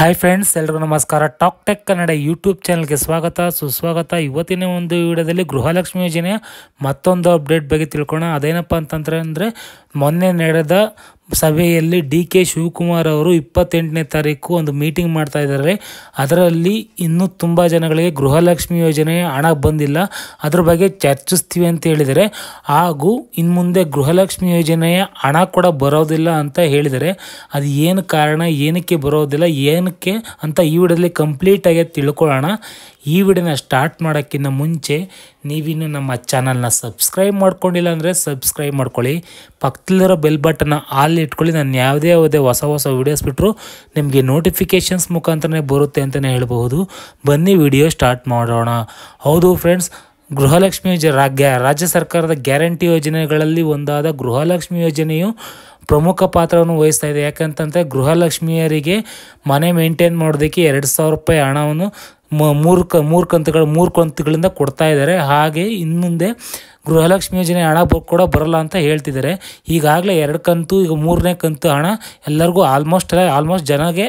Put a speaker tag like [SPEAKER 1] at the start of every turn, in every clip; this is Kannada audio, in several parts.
[SPEAKER 1] ಹಾಯ್ ಫ್ರೆಂಡ್ಸ್ ಎಲ್ಲರೂ ನಮಸ್ಕಾರ ಟಾಕ್ ಟೆಕ್ ಕನ್ನಡ ಯೂಟ್ಯೂಬ್ ಚಾನಲ್ಗೆ ಸ್ವಾಗತ ಸುಸ್ವಾಗತ ಇವತ್ತಿನ ಒಂದು ವಿಡಿಯೋದಲ್ಲಿ ಗೃಹಲಕ್ಷ್ಮಿ ಯೋಜನೆಯ ಮತ್ತೊಂದು ಅಪ್ಡೇಟ್ ಬಗ್ಗೆ ತಿಳ್ಕೋಣ ಅದೇನಪ್ಪ ಅಂತಂದ್ರೆ ಅಂದರೆ ಮೊನ್ನೆ ನಡೆದ ಸಭೆಯಲ್ಲಿ ಡಿ ಕೆ ಶಿವಕುಮಾರ್ ಅವರು ಇಪ್ಪತ್ತೆಂಟನೇ ತಾರೀಕು ಒಂದು ಮೀಟಿಂಗ್ ಮಾಡ್ತಾ ಇದ್ದಾರೆ ಅದರಲ್ಲಿ ಇನ್ನೂ ತುಂಬ ಜನಗಳಿಗೆ ಗೃಹಲಕ್ಷ್ಮಿ ಯೋಜನೆ ಹಣ ಬಂದಿಲ್ಲ ಅದ್ರ ಬಗ್ಗೆ ಚರ್ಚಿಸ್ತೀವಿ ಅಂತ ಹೇಳಿದರೆ ಹಾಗೂ ಇನ್ನು ಮುಂದೆ ಗೃಹಲಕ್ಷ್ಮಿ ಯೋಜನೆಯ ಹಣ ಕೂಡ ಬರೋದಿಲ್ಲ ಅಂತ ಹೇಳಿದರೆ ಅದು ಏನು ಕಾರಣ ಏನಕ್ಕೆ ಬರೋದಿಲ್ಲ ಏನಕ್ಕೆ ಅಂತ ಈ ವಿಡಿಯೋದಲ್ಲಿ ಕಂಪ್ಲೀಟಾಗಿ ತಿಳ್ಕೊಳ್ಳೋಣ ಈ ವಿಡಿಯೋನ ಸ್ಟಾರ್ಟ್ ಮಾಡೋಕ್ಕಿಂತ ಮುಂಚೆ ನೀವಿನ್ನು ನಮ್ಮ ಚಾನಲ್ನ ಸಬ್ಸ್ಕ್ರೈಬ್ ಮಾಡ್ಕೊಂಡಿಲ್ಲ ಅಂದರೆ ಸಬ್ಸ್ಕ್ರೈಬ್ ಮಾಡ್ಕೊಳ್ಳಿ ಪಕ್ಕದಲ್ಲಿರೋ ಬೆಲ್ ಬಟನ್ನ ಆಲ್ ಇಟ್ಕೊಳ್ಳಿ ನಾನು ಯಾವುದೇ ಯಾವುದೇ ಹೊಸ ಹೊಸ ವೀಡಿಯೋಸ್ ಬಿಟ್ಟರು ನಿಮಗೆ ನೋಟಿಫಿಕೇಷನ್ಸ್ ಮುಖಾಂತರನೇ ಬರುತ್ತೆ ಅಂತಲೇ ಹೇಳಬಹುದು ಬನ್ನಿ ವಿಡಿಯೋ ಸ್ಟಾರ್ಟ್ ಮಾಡೋಣ ಹೌದು ಫ್ರೆಂಡ್ಸ್ ಗೃಹಲಕ್ಷ್ಮಿ ಯೋಜನೆ ರಾಜ್ಯ ಸರ್ಕಾರದ ಗ್ಯಾರಂಟಿ ಯೋಜನೆಗಳಲ್ಲಿ ಒಂದಾದ ಗೃಹಲಕ್ಷ್ಮಿ ಯೋಜನೆಯು ಪ್ರಮುಖ ಪಾತ್ರವನ್ನು ವಹಿಸ್ತಾ ಇದೆ ಯಾಕಂತಂದರೆ ಗೃಹಲಕ್ಷ್ಮಿಯರಿಗೆ ಮನೆ ಮೇಂಟೈನ್ ಮಾಡೋದಕ್ಕೆ ಎರಡು ಸಾವಿರ ರೂಪಾಯಿ ಹಣವನ್ನು ಮೂರು ಕ ಮೂರು ಕಂತುಗಳು ಮೂರು ಕಂತುಗಳಿಂದ ಕೊಡ್ತಾ ಇದ್ದಾರೆ ಹಾಗೆ ಇನ್ನು ಮುಂದೆ ಗೃಹಲಕ್ಷ್ಮಿ ಯೋಜನೆ ಹಣ ಕೂಡ ಬರಲ್ಲ ಅಂತ ಹೇಳ್ತಿದ್ದಾರೆ ಈಗಾಗಲೇ ಎರಡು ಕಂತು ಈಗ ಮೂರನೇ ಕಂತು ಹಣ ಎಲ್ಲರಿಗೂ ಆಲ್ಮೋಸ್ಟ್ ಆಲ್ಮೋಸ್ಟ್ ಜನಗೆ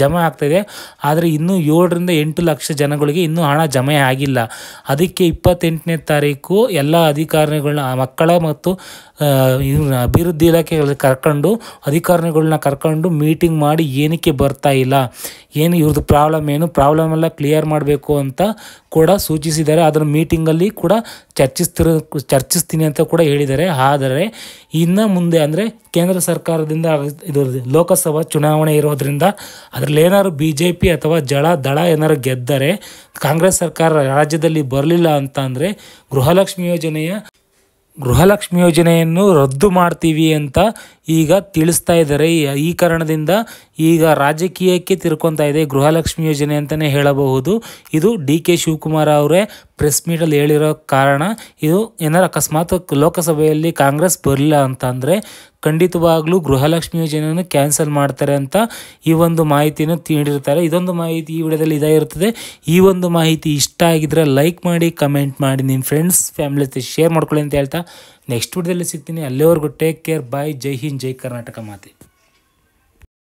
[SPEAKER 1] ಜಮೆ ಆಗ್ತಾಯಿದೆ ಆದರೆ ಇನ್ನೂ ಏಳರಿಂದ ಎಂಟು ಲಕ್ಷ ಜನಗಳಿಗೆ ಇನ್ನೂ ಹಣ ಜಮೆ ಆಗಿಲ್ಲ ಅದಕ್ಕೆ ಇಪ್ಪತ್ತೆಂಟನೇ ತಾರೀಕು ಎಲ್ಲ ಅಧಿಕಾರಿಗಳನ್ನ ಮಕ್ಕಳ ಮತ್ತು ಅಭಿವೃದ್ಧಿ ಇಲಾಖೆ ಕರ್ಕೊಂಡು ಅಧಿಕಾರಿಗಳನ್ನ ಕರ್ಕೊಂಡು ಮೀಟಿಂಗ್ ಮಾಡಿ ಏನಕ್ಕೆ ಬರ್ತಾ ಇಲ್ಲ ಏನು ಇವ್ರದ್ದು ಪ್ರಾಬ್ಲಮ್ ಏನು ಪ್ರಾಬ್ಲಮ್ ಎಲ್ಲ ಕ್ಲಿಯರ್ ಮಾಡಬೇಕು ಅಂತ ಕೂಡ ಸೂಚಿಸಿದ್ದಾರೆ ಅದರ ಮೀಟಿಂಗಲ್ಲಿ ಕೂಡ ಚರ್ಚಿಸ್ತಿರೋ ಚರ್ಚಿಸ್ತೀನಿ ಅಂತ ಕೂಡ ಹೇಳಿದ್ದಾರೆ ಆದರೆ ಇನ್ನು ಮುಂದೆ ಅಂದರೆ ಕೇಂದ್ರ ಸರ್ಕಾರದಿಂದ ಇದು ಲೋಕಸಭಾ ಚುನಾವಣೆ ಇರೋದರಿಂದ ಅದ್ರಲ್ಲಿ ಅದರಲ್ಲಿ ಏನಾದ್ರು ಬಿ ಜೆ ಪಿ ಅಥವಾ ಜಳ ದಳ ಏನಾದ್ರು ಗೆದ್ದರೆ ಕಾಂಗ್ರೆಸ್ ಸರ್ಕಾರ ರಾಜ್ಯದಲ್ಲಿ ಬರಲಿಲ್ಲ ಅಂತ ಅಂದರೆ ಗೃಹಲಕ್ಷ್ಮಿ ಯೋಜನೆಯ ಗೃಹಲಕ್ಷ್ಮಿ ಯೋಜನೆಯನ್ನು ರದ್ದು ಮಾಡ್ತೀವಿ ಅಂತ ಈಗ ತಿಳಿಸ್ತಾ ಇದ್ದಾರೆ ಈ ಕಾರಣದಿಂದ ಈಗ ರಾಜಕೀಯಕ್ಕೆ ತಿರ್ಕೊತಾ ಇದೆ ಗೃಹಲಕ್ಷ್ಮಿ ಯೋಜನೆ ಅಂತಲೇ ಹೇಳಬಹುದು ಇದು ಡಿ ಕೆ ಶಿವಕುಮಾರ್ ಅವರೇ ಪ್ರೆಸ್ ಮೀಟಲ್ಲಿ ಹೇಳಿರೋ ಕಾರಣ ಇದು ಏನಾರು ಅಕಸ್ಮಾತ್ ಲೋಕಸಭೆಯಲ್ಲಿ ಕಾಂಗ್ರೆಸ್ ಬರಲಿಲ್ಲ ಅಂತಂದರೆ ಖಂಡಿತವಾಗ್ಲೂ ಗೃಹಲಕ್ಷ್ಮಿ ಯೋಜನೆಯನ್ನು ಕ್ಯಾನ್ಸಲ್ ಮಾಡ್ತಾರೆ ಅಂತ ಈ ಒಂದು ಮಾಹಿತಿಯನ್ನು ತಿಂಡಿರ್ತಾರೆ ಇದೊಂದು ಮಾಹಿತಿ ಈ ವಿಡಿಯೋದಲ್ಲಿ ಇದಾಗಿರ್ತದೆ ಈ ಒಂದು ಮಾಹಿತಿ ಇಷ್ಟ ಆಗಿದ್ರೆ ಲೈಕ್ ಮಾಡಿ ಕಮೆಂಟ್ ಮಾಡಿ ನಿಮ್ಮ ಫ್ರೆಂಡ್ಸ್ ಫ್ಯಾಮಿಲಿ ಜೊತೆ ಶೇರ್ ಮಾಡ್ಕೊಳ್ಳಿ ಅಂತ ಹೇಳ್ತಾ ನೆಕ್ಸ್ಟ್ ವಿಡಿಯೋದಲ್ಲಿ ಸಿಗ್ತೀನಿ ಅಲ್ಲಿವರೆಗೂ take care bye Jai Hind Jai Karnataka ಮಾತೆ